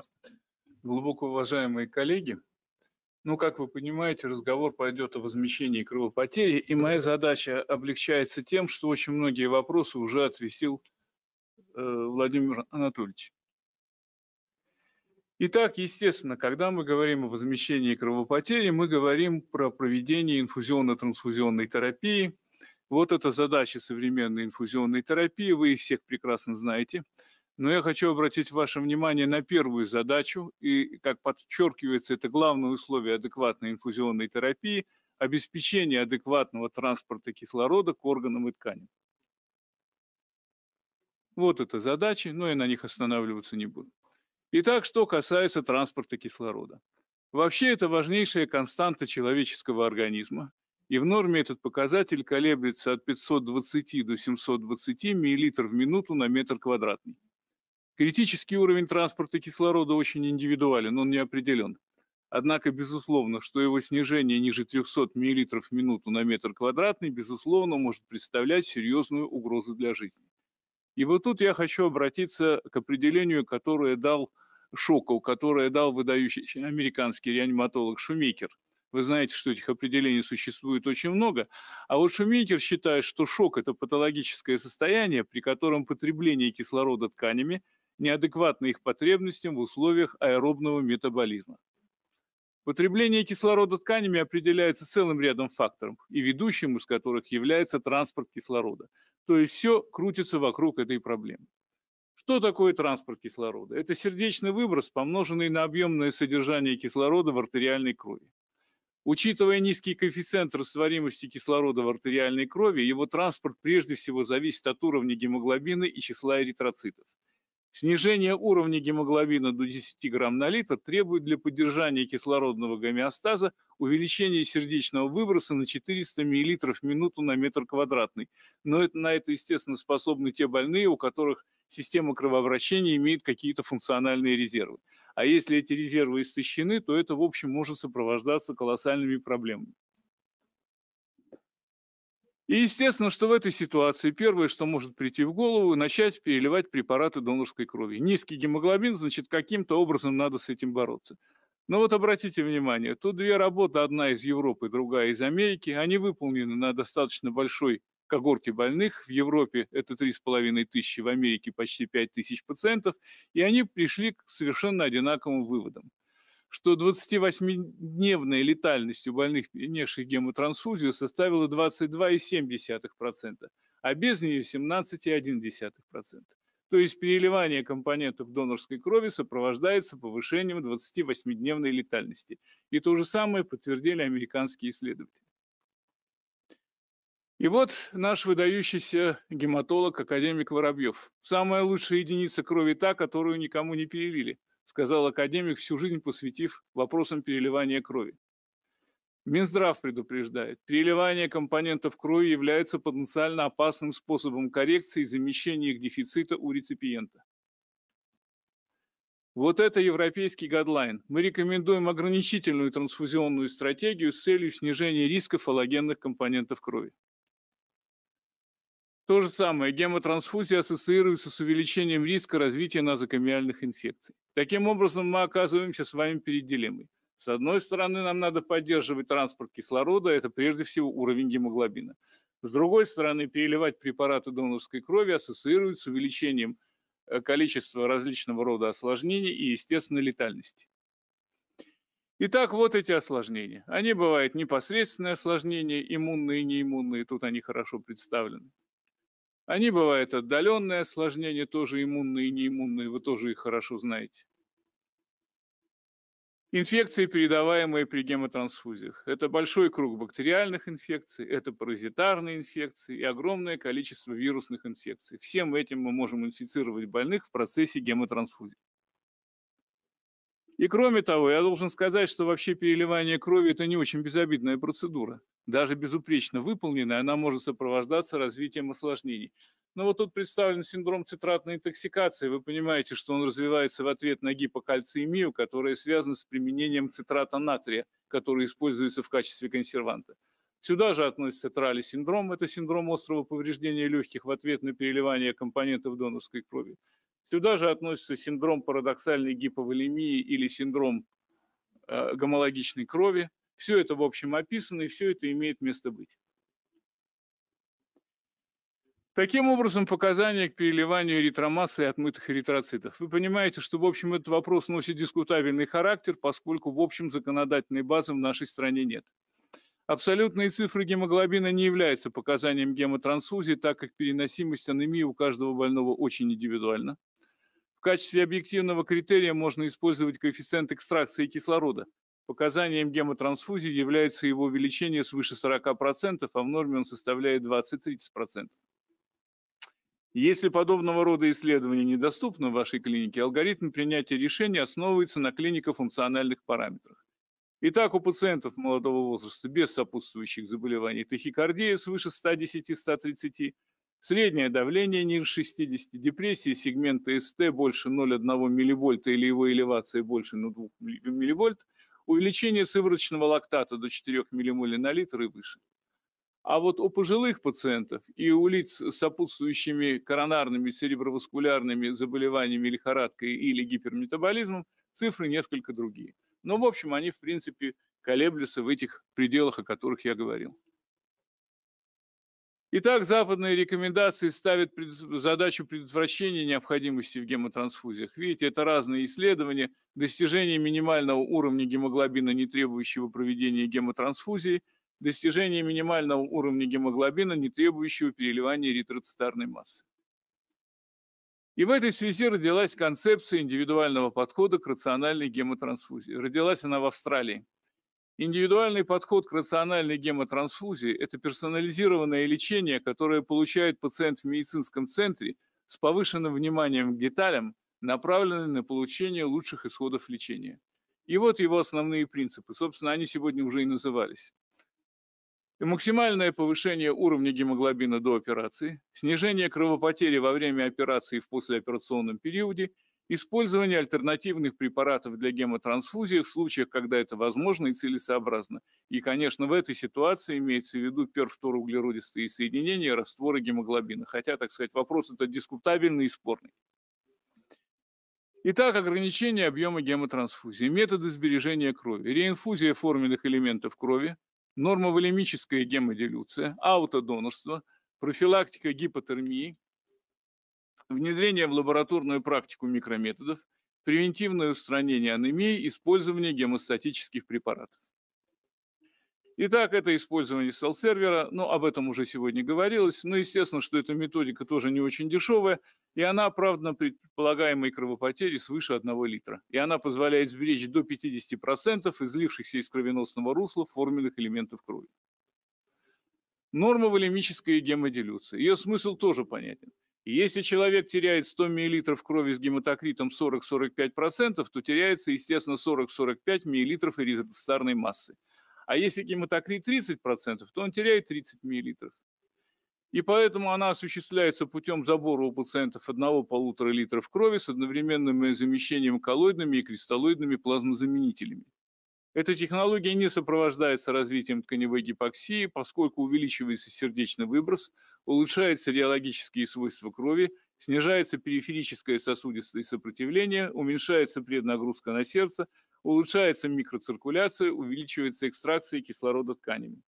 просто. Глубоко уважаемые коллеги, ну, как вы понимаете, разговор пойдет о возмещении кровопотери, и моя задача облегчается тем, что очень многие вопросы уже отвесил э, Владимир Анатольевич. Итак, естественно, когда мы говорим о возмещении кровопотери, мы говорим про проведение инфузионно-трансфузионной терапии. Вот это задача современной инфузионной терапии, вы их всех прекрасно знаете – но я хочу обратить ваше внимание на первую задачу, и, как подчеркивается, это главное условие адекватной инфузионной терапии – обеспечение адекватного транспорта кислорода к органам и тканям. Вот это задачи, но я на них останавливаться не буду. Итак, что касается транспорта кислорода. Вообще это важнейшая константа человеческого организма, и в норме этот показатель колеблется от 520 до 720 мл в минуту на метр квадратный. Критический уровень транспорта кислорода очень индивидуален, он не определен. Однако, безусловно, что его снижение ниже 300 мл в минуту на метр квадратный, безусловно, может представлять серьезную угрозу для жизни. И вот тут я хочу обратиться к определению, которое дал Шоков, которое дал выдающийся американский реаниматолог Шумейкер. Вы знаете, что этих определений существует очень много. А вот Шумейкер считает, что шок – это патологическое состояние, при котором потребление кислорода тканями – неадекватно их потребностям в условиях аэробного метаболизма. Потребление кислорода тканями определяется целым рядом факторов, и ведущим из которых является транспорт кислорода. То есть все крутится вокруг этой проблемы. Что такое транспорт кислорода? Это сердечный выброс, помноженный на объемное содержание кислорода в артериальной крови. Учитывая низкий коэффициент растворимости кислорода в артериальной крови, его транспорт прежде всего зависит от уровня гемоглобина и числа эритроцитов – Снижение уровня гемоглобина до 10 грамм на литр требует для поддержания кислородного гомеостаза увеличения сердечного выброса на 400 мл в минуту на метр квадратный. Но это, на это, естественно, способны те больные, у которых система кровообращения имеет какие-то функциональные резервы. А если эти резервы истощены, то это, в общем, может сопровождаться колоссальными проблемами. И естественно, что в этой ситуации первое, что может прийти в голову, начать переливать препараты донорской крови. Низкий гемоглобин, значит, каким-то образом надо с этим бороться. Но вот обратите внимание, тут две работы, одна из Европы, другая из Америки, они выполнены на достаточно большой когорте больных. В Европе это 3,5 тысячи, в Америке почти 5 тысяч пациентов. И они пришли к совершенно одинаковым выводам что 28-дневная летальность у больных, принявших гемотрансфузию, составила 22,7%, а без нее 17,1%. То есть переливание компонентов донорской крови сопровождается повышением 28-дневной летальности. И то же самое подтвердили американские исследователи. И вот наш выдающийся гематолог, академик Воробьев. Самая лучшая единица крови та, которую никому не перелили – сказал академик, всю жизнь посвятив вопросам переливания крови. Минздрав предупреждает, переливание компонентов крови является потенциально опасным способом коррекции и замещения их дефицита у реципиента. Вот это европейский гадлайн. Мы рекомендуем ограничительную трансфузионную стратегию с целью снижения риска фалогенных компонентов крови. То же самое, гемотрансфузия ассоциируется с увеличением риска развития назокомиальных инфекций. Таким образом, мы оказываемся с вами перед дилеммой. С одной стороны, нам надо поддерживать транспорт кислорода, это прежде всего уровень гемоглобина. С другой стороны, переливать препараты донорской крови ассоциируется с увеличением э, количества различного рода осложнений и, естественно, летальности. Итак, вот эти осложнения. Они бывают непосредственные осложнения, иммунные и неиммунные, тут они хорошо представлены. Они бывают отдаленные осложнения, тоже иммунные и неиммунные, вы тоже их хорошо знаете. Инфекции, передаваемые при гемотрансфузиях. Это большой круг бактериальных инфекций, это паразитарные инфекции и огромное количество вирусных инфекций. Всем этим мы можем инфицировать больных в процессе гемотрансфузии. И кроме того, я должен сказать, что вообще переливание крови – это не очень безобидная процедура. Даже безупречно выполненная, она может сопровождаться развитием осложнений. Но ну, вот тут представлен синдром цитратной интоксикации. Вы понимаете, что он развивается в ответ на гипокальциемию, которая связана с применением цитрата натрия, который используется в качестве консерванта. Сюда же относится трали синдром, это синдром острого повреждения легких в ответ на переливание компонентов донорской крови. Сюда же относится синдром парадоксальной гиповолемии или синдром э, гомологичной крови. Все это, в общем, описано, и все это имеет место быть. Таким образом, показания к переливанию эритромассы и отмытых эритроцитов. Вы понимаете, что, в общем, этот вопрос носит дискутабельный характер, поскольку, в общем, законодательной базы в нашей стране нет. Абсолютные цифры гемоглобина не являются показанием гемотрансфузии, так как переносимость анемии у каждого больного очень индивидуальна. В качестве объективного критерия можно использовать коэффициент экстракции кислорода. Показанием гемотрансфузии является его увеличение свыше 40%, а в норме он составляет 20-30%. Если подобного рода исследования недоступны в вашей клинике, алгоритм принятия решения основывается на клинико-функциональных параметрах. Итак, у пациентов молодого возраста без сопутствующих заболеваний тахикардия свыше 110-130, Среднее давление ниже 60, депрессии сегмента СТ больше 0,1 мВ или его элевации больше 0,2 мВ, увеличение сывороточного лактата до 4 ммоль на литр и выше. А вот у пожилых пациентов и у лиц с сопутствующими коронарными цереброваскулярными заболеваниями, лихорадкой или гиперметаболизмом цифры несколько другие. Но, в общем, они, в принципе, колеблются в этих пределах, о которых я говорил. Итак, западные рекомендации ставят задачу предотвращения необходимости в гемотрансфузиях. Видите, это разные исследования, достижение минимального уровня гемоглобина, не требующего проведения гемотрансфузии, достижение минимального уровня гемоглобина, не требующего переливания эритроцитарной массы. И в этой связи родилась концепция индивидуального подхода к рациональной гемотрансфузии. Родилась она в Австралии – Индивидуальный подход к рациональной гемотрансфузии – это персонализированное лечение, которое получает пациент в медицинском центре с повышенным вниманием к деталям, направленное на получение лучших исходов лечения. И вот его основные принципы. Собственно, они сегодня уже и назывались. Максимальное повышение уровня гемоглобина до операции, снижение кровопотери во время операции и в послеоперационном периоде – использование альтернативных препаратов для гемотрансфузии в случаях, когда это возможно и целесообразно. И, конечно, в этой ситуации имеется в виду перфторуглеродистые соединения растворы гемоглобина. Хотя, так сказать, вопрос это дискутабельный и спорный. Итак, ограничение объема гемотрансфузии, методы сбережения крови, реинфузия форменных элементов крови, нормоволемическая гемодилюция, аутодонорство, профилактика гипотермии, внедрение в лабораторную практику микрометодов, превентивное устранение анемии, использование гемостатических препаратов. Итак, это использование селл-сервера, но ну, об этом уже сегодня говорилось. но ну, естественно, что эта методика тоже не очень дешевая, и она оправдана предполагаемой кровопотери свыше 1 литра. И она позволяет сберечь до 50% излившихся из кровеносного русла форменных элементов крови. Норма валемической гемодилюции. Ее смысл тоже понятен если человек теряет 100 мл крови с гематокритом 40-45%, то теряется, естественно, 40-45 мл эритроцитарной массы. А если гематокрит 30%, то он теряет 30 мл. И поэтому она осуществляется путем забора у пациентов 1-1,5 литров крови с одновременным замещением коллоидными и кристаллоидными плазмозаменителями. Эта технология не сопровождается развитием тканевой гипоксии, поскольку увеличивается сердечный выброс, улучшаются реологические свойства крови, снижается периферическое сосудистое сопротивление, уменьшается преднагрузка на сердце, улучшается микроциркуляция, увеличивается экстракция кислорода тканями.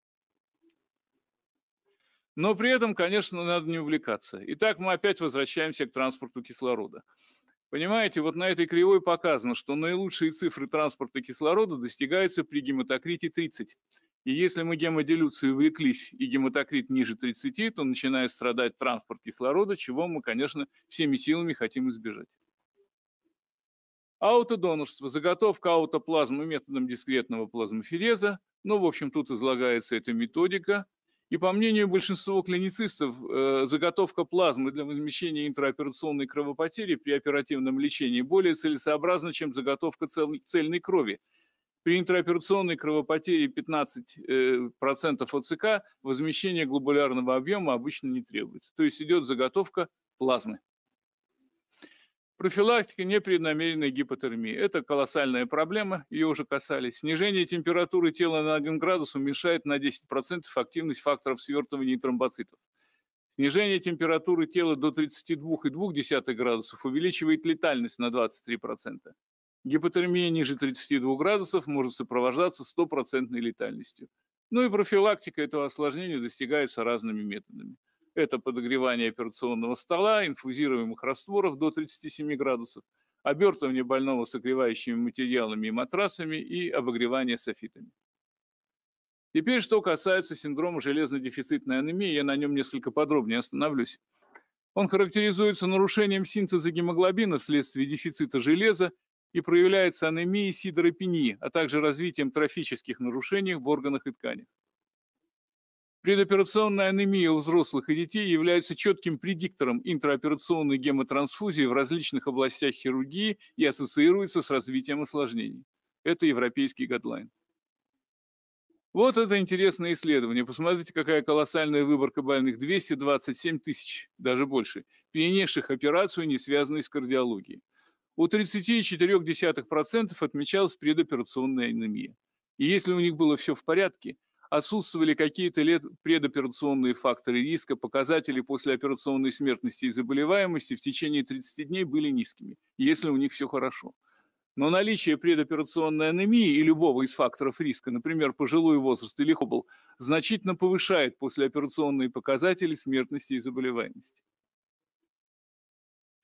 Но при этом, конечно, надо не увлекаться. Итак, мы опять возвращаемся к транспорту кислорода. Понимаете, вот на этой кривой показано, что наилучшие цифры транспорта кислорода достигаются при гематокрите 30. И если мы гемодилюцию увлеклись, и гематокрит ниже 30, то начинает страдать транспорт кислорода, чего мы, конечно, всеми силами хотим избежать. Аутодонорство, заготовка аутоплазмы методом дискретного плазмофереза. Ну, в общем, тут излагается эта методика. И по мнению большинства клиницистов, э, заготовка плазмы для возмещения интраоперационной кровопотери при оперативном лечении более целесообразна, чем заготовка цельной крови. При интраоперационной кровопотере 15% э, ОЦК возмещение глобулярного объема обычно не требуется. То есть идет заготовка плазмы. Профилактика непреднамеренной гипотермии – это колоссальная проблема, ее уже касались. Снижение температуры тела на 1 градус уменьшает на 10% активность факторов свертывания и тромбоцитов. Снижение температуры тела до 32,2 градусов увеличивает летальность на 23%. Гипотермия ниже 32 градусов может сопровождаться стопроцентной летальностью. Ну и профилактика этого осложнения достигается разными методами. Это подогревание операционного стола, инфузируемых растворов до 37 градусов, обертывание больного согревающими материалами и матрасами и обогревание софитами. Теперь, что касается синдрома железнодефицитной анемии, я на нем несколько подробнее остановлюсь. Он характеризуется нарушением синтеза гемоглобина вследствие дефицита железа и проявляется анемией сидоропении, а также развитием трофических нарушений в органах и тканях. Предоперационная анемия у взрослых и детей является четким предиктором интраоперационной гемотрансфузии в различных областях хирургии и ассоциируется с развитием осложнений. Это европейский гадлайн. Вот это интересное исследование. Посмотрите, какая колоссальная выборка больных. 227 тысяч, даже больше, перенесших операцию, не связанную с кардиологией. У 34,4% отмечалась предоперационная анемия. И если у них было все в порядке – отсутствовали какие-то лет предоперационные факторы риска, показатели послеоперационной смертности и заболеваемости в течение 30 дней были низкими, если у них все хорошо. Но наличие предоперационной анемии и любого из факторов риска, например, пожилой возраст или хобл, значительно повышает послеоперационные показатели смертности и заболеваемости.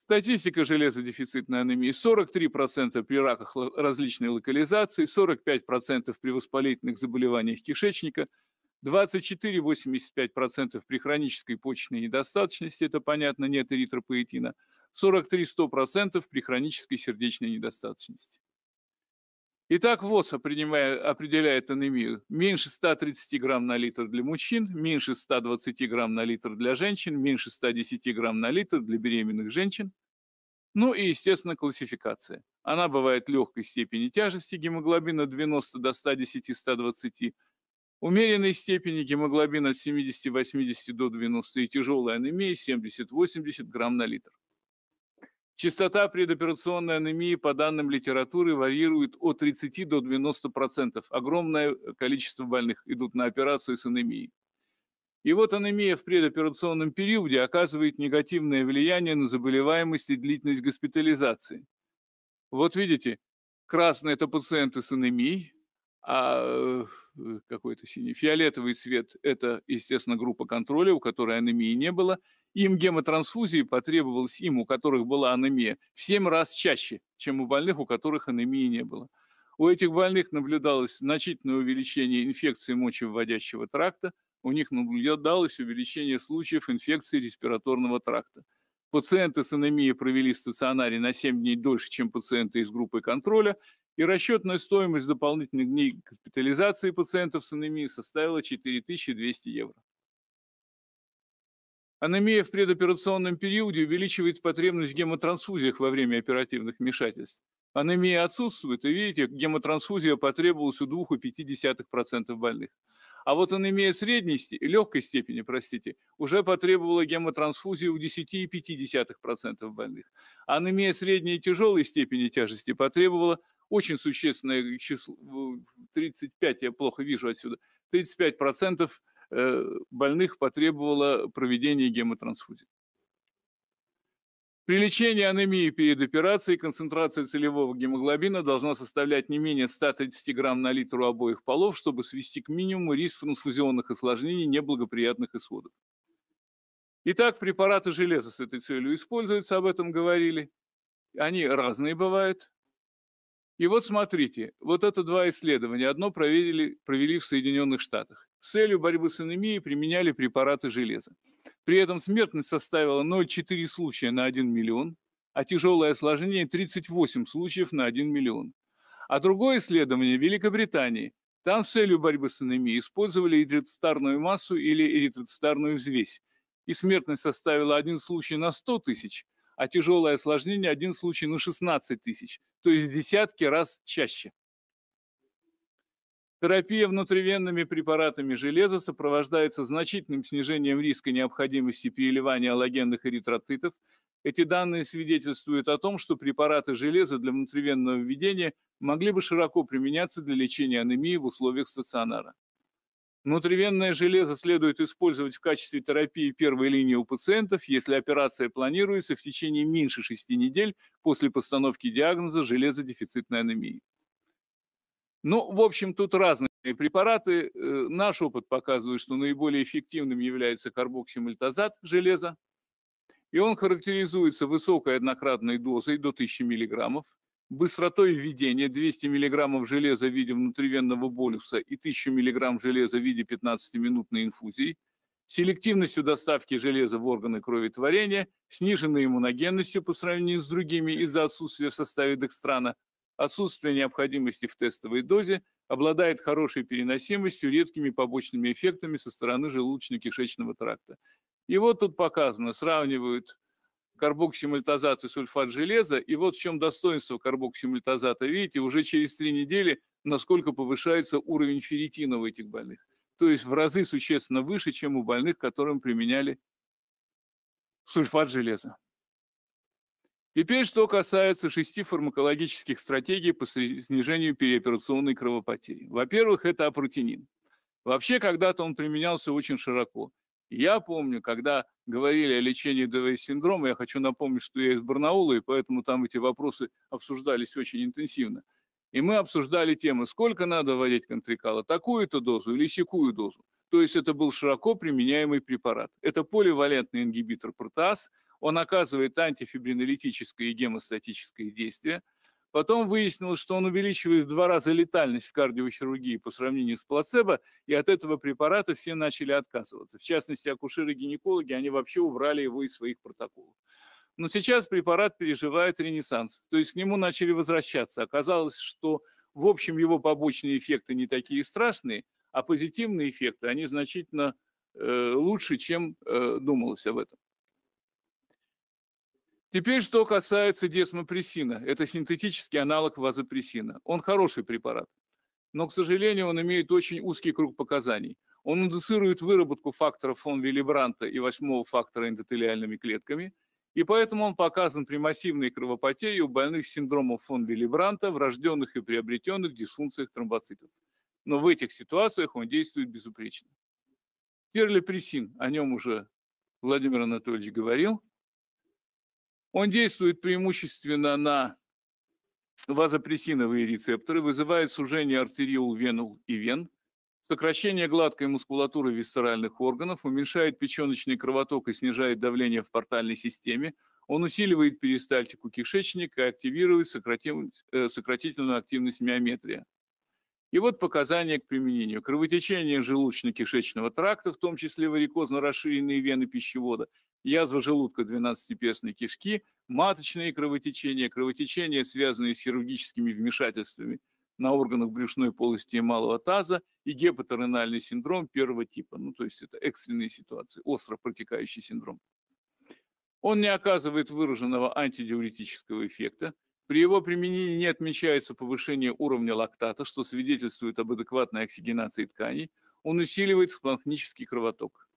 Статистика железодефицитной анемии 43% при раках различной локализации, 45% при воспалительных заболеваниях кишечника, 24-85% при хронической почечной недостаточности, это понятно, нет эритропоэтина, 43-100% при хронической сердечной недостаточности. Итак, ВОЗ определяет анемию. Меньше 130 грамм на литр для мужчин, меньше 120 грамм на литр для женщин, меньше 110 грамм на литр для беременных женщин. Ну и, естественно, классификация. Она бывает легкой степени тяжести гемоглобина 90 до 110-120, умеренной степени гемоглобина от 70-80 до 90 и тяжелой анемии 70-80 грамм на литр. Частота предоперационной анемии, по данным литературы, варьирует от 30 до 90%. процентов. Огромное э, количество больных идут на операцию с анемией. И вот анемия в предоперационном периоде оказывает негативное влияние на заболеваемость и длительность госпитализации. Вот видите, красные – это пациенты с анемией, а э, какой-то синий, фиолетовый цвет – это, естественно, группа контроля, у которой анемии не было. Им гемотрансфузии потребовалось им, у которых была анемия, в 7 раз чаще, чем у больных, у которых анемии не было. У этих больных наблюдалось значительное увеличение инфекции мочевыводящего тракта, у них наблюдалось увеличение случаев инфекции респираторного тракта. Пациенты с анемией провели в стационаре на 7 дней дольше, чем пациенты из группы контроля, и расчетная стоимость дополнительных дней капитализации пациентов с анемией составила 4200 евро. Анемия в предоперационном периоде увеличивает потребность в гемотрансфузиях во время оперативных вмешательств. Анемия отсутствует, и видите, гемотрансфузия потребовалась у 2,5% больных. А вот анемия средней степени, легкой степени, простите, уже потребовала гемотрансфузию у 10,5% больных. А анемия средней и тяжелой степени тяжести потребовала очень существенное число, 35, я плохо вижу отсюда, 35 процентов э, больных потребовало проведения гемотрансфузии. При лечении анемии перед операцией концентрация целевого гемоглобина должна составлять не менее 130 грамм на литр у обоих полов, чтобы свести к минимуму риск трансфузионных осложнений неблагоприятных исходов. Итак, препараты железа с этой целью используются, об этом говорили. Они разные бывают. И вот смотрите, вот это два исследования. Одно провели, провели в Соединенных Штатах. С целью борьбы с анемией применяли препараты железа. При этом смертность составила 0,4 случая на 1 миллион, а тяжелое осложнение 38 случаев на 1 миллион. А другое исследование в Великобритании. Там с целью борьбы с анемией использовали эритроцитарную массу или эритроцитарную взвесь. И смертность составила один случай на 100 тысяч, а тяжелое осложнение один случай на 16 тысяч, то есть в десятки раз чаще. Терапия внутривенными препаратами железа сопровождается значительным снижением риска необходимости переливания аллогенных эритроцитов. Эти данные свидетельствуют о том, что препараты железа для внутривенного введения могли бы широко применяться для лечения анемии в условиях стационара. Внутривенное железо следует использовать в качестве терапии первой линии у пациентов, если операция планируется в течение меньше 6 недель после постановки диагноза железодефицитной анемии. Ну, в общем, тут разные препараты. Э, наш опыт показывает, что наиболее эффективным является карбоксимальтазат железа, и он характеризуется высокой однократной дозой до 1000 миллиграммов быстротой введения 200 мг железа в виде внутривенного болюса и 1000 мг железа в виде 15-минутной инфузии, селективностью доставки железа в органы кроветворения, сниженной иммуногенностью по сравнению с другими из-за отсутствия в составе декстрана, отсутствие необходимости в тестовой дозе, обладает хорошей переносимостью, редкими побочными эффектами со стороны желудочно-кишечного тракта. И вот тут показано, сравнивают карбоксимальтозат и сульфат железа. И вот в чем достоинство карбоксимальтозата. Видите, уже через три недели насколько повышается уровень ферритина в этих больных. То есть в разы существенно выше, чем у больных, которым применяли сульфат железа. Теперь, что касается шести фармакологических стратегий по снижению переоперационной кровопотери. Во-первых, это апрутинин. Вообще, когда-то он применялся очень широко. Я помню, когда говорили о лечении ДВС-синдрома, я хочу напомнить, что я из Барнаула, и поэтому там эти вопросы обсуждались очень интенсивно. И мы обсуждали темы, сколько надо вводить контрикала, такую-то дозу или секую дозу. То есть это был широко применяемый препарат. Это поливалентный ингибитор протаз. он оказывает антифибринолитическое и гемостатическое действие – Потом выяснилось, что он увеличивает в два раза летальность в кардиохирургии по сравнению с плацебо, и от этого препарата все начали отказываться. В частности, акушеры-гинекологи, они вообще убрали его из своих протоколов. Но сейчас препарат переживает ренессанс, то есть к нему начали возвращаться. Оказалось, что в общем его побочные эффекты не такие страшные, а позитивные эффекты, они значительно э, лучше, чем э, думалось об этом. Теперь, что касается десмопрессина. Это синтетический аналог вазопрессина. Он хороший препарат, но, к сожалению, он имеет очень узкий круг показаний. Он индуцирует выработку фактора фон Виллибранта и восьмого фактора эндотелиальными клетками, и поэтому он показан при массивной кровопотере у больных синдромом фон Виллибранта, врожденных и приобретенных дисфункциях тромбоцитов. Но в этих ситуациях он действует безупречно. Терлепрессин, о нем уже Владимир Анатольевич говорил, он действует преимущественно на вазопрессиновые рецепторы, вызывает сужение артериол, венул и вен, сокращение гладкой мускулатуры висцеральных органов, уменьшает печеночный кровоток и снижает давление в портальной системе, он усиливает перистальтику кишечника и активирует э, сократительную активность миометрия. И вот показания к применению. Кровотечение желудочно-кишечного тракта, в том числе варикозно-расширенные вены пищевода, язва желудка 12-перстной кишки, маточные кровотечения, кровотечения, связанные с хирургическими вмешательствами на органах брюшной полости и малого таза, и гепаторенальный синдром первого типа. Ну, то есть это экстренные ситуации, остро протекающий синдром. Он не оказывает выраженного антидиуретического эффекта, при его применении не отмечается повышение уровня лактата, что свидетельствует об адекватной оксигенации тканей. Он усиливает спланхнический кровоток.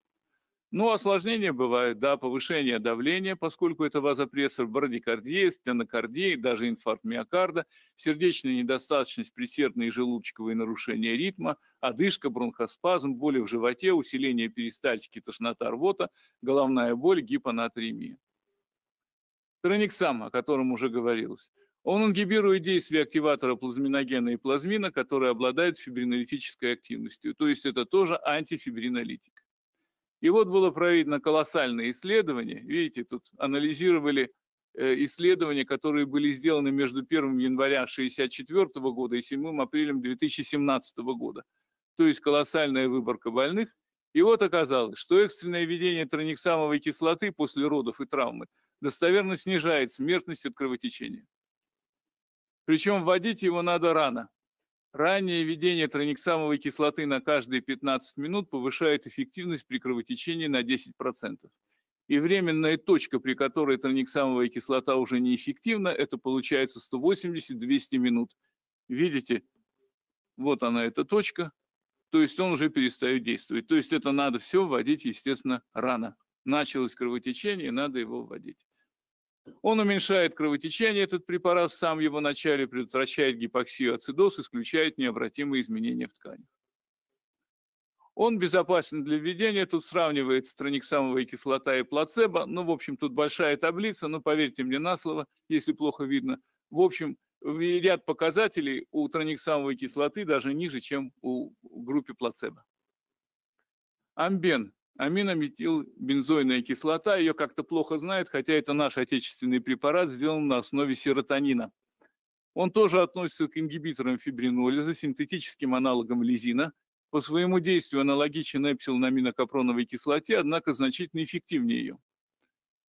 Ну, осложнения бывают, да, повышение давления, поскольку это вазопрессор, брадикардия, стенокардия, даже инфаркт миокарда, сердечная недостаточность, предсердные и желудочковые нарушения ритма, одышка, бронхоспазм, боли в животе, усиление перистальтики, тошнота, рвота, головная боль, гипонатриемия. Трониксам, о котором уже говорилось. Он ингибирует действие активатора плазминогена и плазмина, которые обладают фибринолитической активностью, то есть это тоже антифибринолитик. И вот было проведено колоссальное исследование, видите, тут анализировали э, исследования, которые были сделаны между 1 января 1964 года и 7 апреля 2017 года. То есть колоссальная выборка больных – и вот оказалось, что экстренное введение трониксамовой кислоты после родов и травмы достоверно снижает смертность от кровотечения. Причем вводить его надо рано. Раннее введение трониксамовой кислоты на каждые 15 минут повышает эффективность при кровотечении на 10%. И временная точка, при которой трониксамовая кислота уже неэффективна, это получается 180-200 минут. Видите, вот она эта точка, то есть он уже перестает действовать. То есть это надо все вводить, естественно, рано. Началось кровотечение, надо его вводить. Он уменьшает кровотечение, этот препарат в его начале предотвращает гипоксию, ацидоз, исключает необратимые изменения в тканях. Он безопасен для введения, тут сравнивается трониксамовая кислота и плацебо, ну, в общем, тут большая таблица, но поверьте мне на слово, если плохо видно. В общем, ряд показателей у трониксамовой кислоты даже ниже, чем у группе плацебо. Амбен – бензойная кислота. Ее как-то плохо знают, хотя это наш отечественный препарат, сделан на основе серотонина. Он тоже относится к ингибиторам фибринолиза, синтетическим аналогам лизина. По своему действию аналогичен эпсилон эпсилонаминокапроновой кислоте, однако значительно эффективнее ее.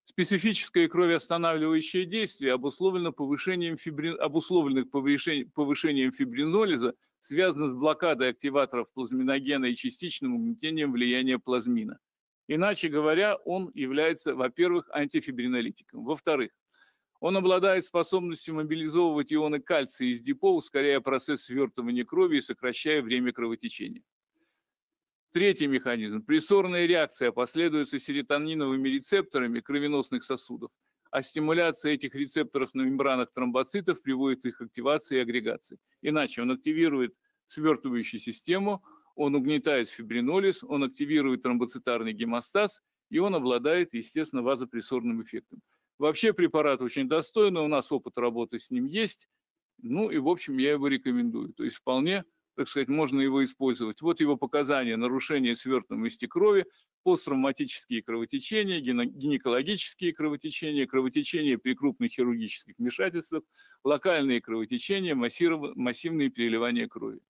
Специфическое кровеостанавливающее действие обусловлено повышением фибрин... обусловленных повышением, повышением фибринолиза, связано с блокадой активаторов плазминогена и частичным угнетением влияния плазмина. Иначе говоря, он является, во-первых, антифибринолитиком. Во-вторых, он обладает способностью мобилизовывать ионы кальция из депо, ускоряя процесс свертывания крови и сокращая время кровотечения. Третий механизм. Прессорная реакция последуется серотониновыми рецепторами кровеносных сосудов, а стимуляция этих рецепторов на мембранах тромбоцитов приводит к их активации и агрегации. Иначе он активирует свертывающую систему, он угнетает фибринолиз, он активирует тромбоцитарный гемостаз, и он обладает, естественно, вазопрессорным эффектом. Вообще препарат очень достойный, у нас опыт работы с ним есть, ну и, в общем, я его рекомендую. То есть вполне так сказать, можно его использовать. Вот его показания нарушения свертываемости крови, посттравматические кровотечения, гинекологические кровотечения, кровотечения при крупных хирургических вмешательствах, локальные кровотечения, массивные переливания крови.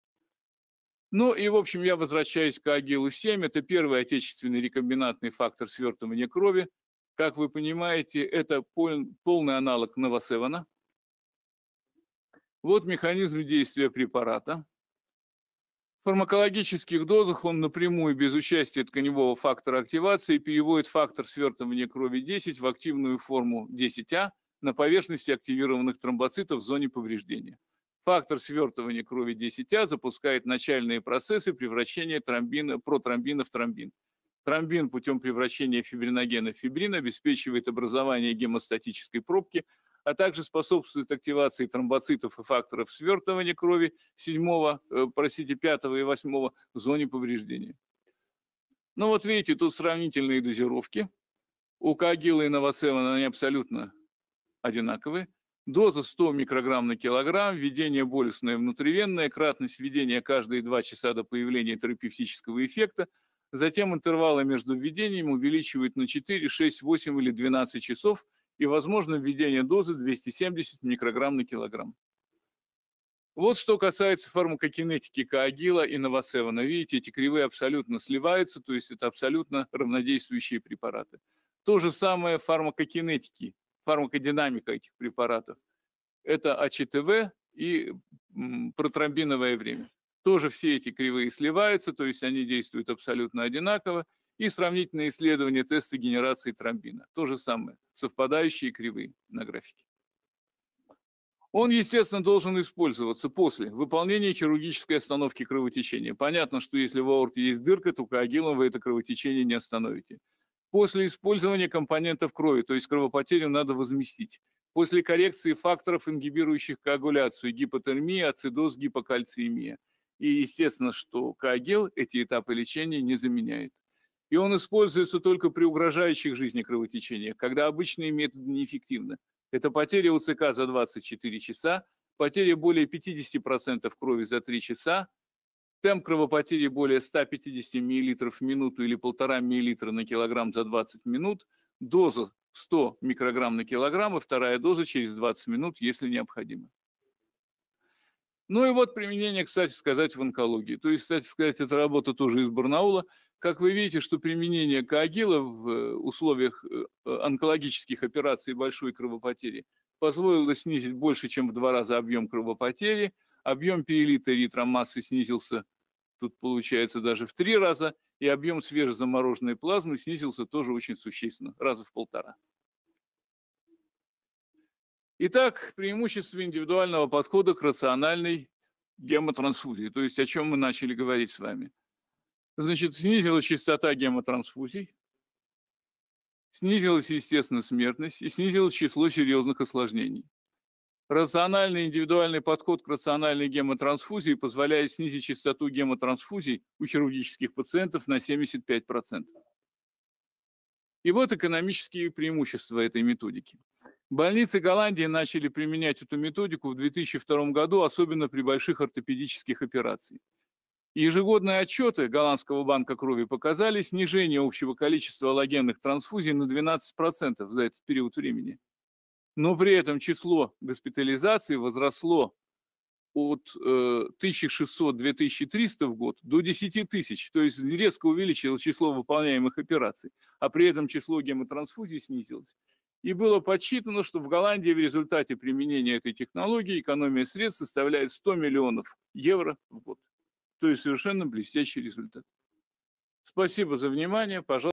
Ну и, в общем, я возвращаюсь к АГИЛу-7. Это первый отечественный рекомбинантный фактор свертывания крови. Как вы понимаете, это полный аналог новосевана. Вот механизм действия препарата – фармакологических дозах он напрямую без участия тканевого фактора активации переводит фактор свертывания крови 10 в активную форму 10А на поверхности активированных тромбоцитов в зоне повреждения. Фактор свертывания крови 10А запускает начальные процессы превращения тромбина, протромбина в тромбин. Тромбин путем превращения фибриногена в фибрин обеспечивает образование гемостатической пробки – а также способствует активации тромбоцитов и факторов свертывания крови 7, э, простите, 5 и 8 в зоне повреждения. Ну вот видите, тут сравнительные дозировки. У Кагила и Новосевана они абсолютно одинаковые. Доза 100 микрограмм на килограмм, введение болюсное внутривенное, кратность введения каждые 2 часа до появления терапевтического эффекта, затем интервалы между введением увеличивают на 4, 6, 8 или 12 часов и возможно введение дозы 270 микрограмм на килограмм. Вот что касается фармакокинетики коагила и Новосевана. Видите, эти кривые абсолютно сливаются, то есть это абсолютно равнодействующие препараты. То же самое фармакокинетики, фармакодинамика этих препаратов. Это АЧТВ и протромбиновое время. Тоже все эти кривые сливаются, то есть они действуют абсолютно одинаково, и сравнительное исследование теста генерации тромбина. То же самое, совпадающие кривые на графике. Он, естественно, должен использоваться после выполнения хирургической остановки кровотечения. Понятно, что если в аорте есть дырка, то коагилом вы это кровотечение не остановите. После использования компонентов крови, то есть кровопотерю надо возместить. После коррекции факторов, ингибирующих коагуляцию, гипотермия, ацидоз, гипокальциемия. И естественно, что коагел эти этапы лечения не заменяет и он используется только при угрожающих жизни кровотечениях, когда обычные методы неэффективны. Это потеря УЦК за 24 часа, потеря более 50% крови за 3 часа, темп кровопотери более 150 мл в минуту или 1,5 мл на килограмм за 20 минут, доза 100 микрограмм на килограмм и вторая доза через 20 минут, если необходимо. Ну и вот применение, кстати сказать, в онкологии. То есть, кстати сказать, эта работа тоже из Барнаула – как вы видите, что применение Каагила в э, условиях э, э, онкологических операций и большой кровопотери позволило снизить больше, чем в два раза объем кровопотери, объем перелита эритромассы снизился, тут получается даже в три раза, и объем свежезамороженной плазмы снизился тоже очень существенно, раза в полтора. Итак, преимущество индивидуального подхода к рациональной гемотрансфузии, то есть о чем мы начали говорить с вами – Значит, снизилась частота гемотрансфузий, снизилась, естественно, смертность и снизилось число серьезных осложнений. Рациональный индивидуальный подход к рациональной гемотрансфузии позволяет снизить частоту гемотрансфузий у хирургических пациентов на 75%. И вот экономические преимущества этой методики. Больницы Голландии начали применять эту методику в 2002 году, особенно при больших ортопедических операциях. Ежегодные отчеты Голландского банка крови показали снижение общего количества аллогенных трансфузий на 12% за этот период времени. Но при этом число госпитализаций возросло от 1600-2300 э, в год до 10 тысяч, то есть резко увеличилось число выполняемых операций, а при этом число гемотрансфузий снизилось. И было подсчитано, что в Голландии в результате применения этой технологии экономия средств составляет 100 миллионов евро в год то есть совершенно блестящий результат. Спасибо за внимание. Пожалуйста.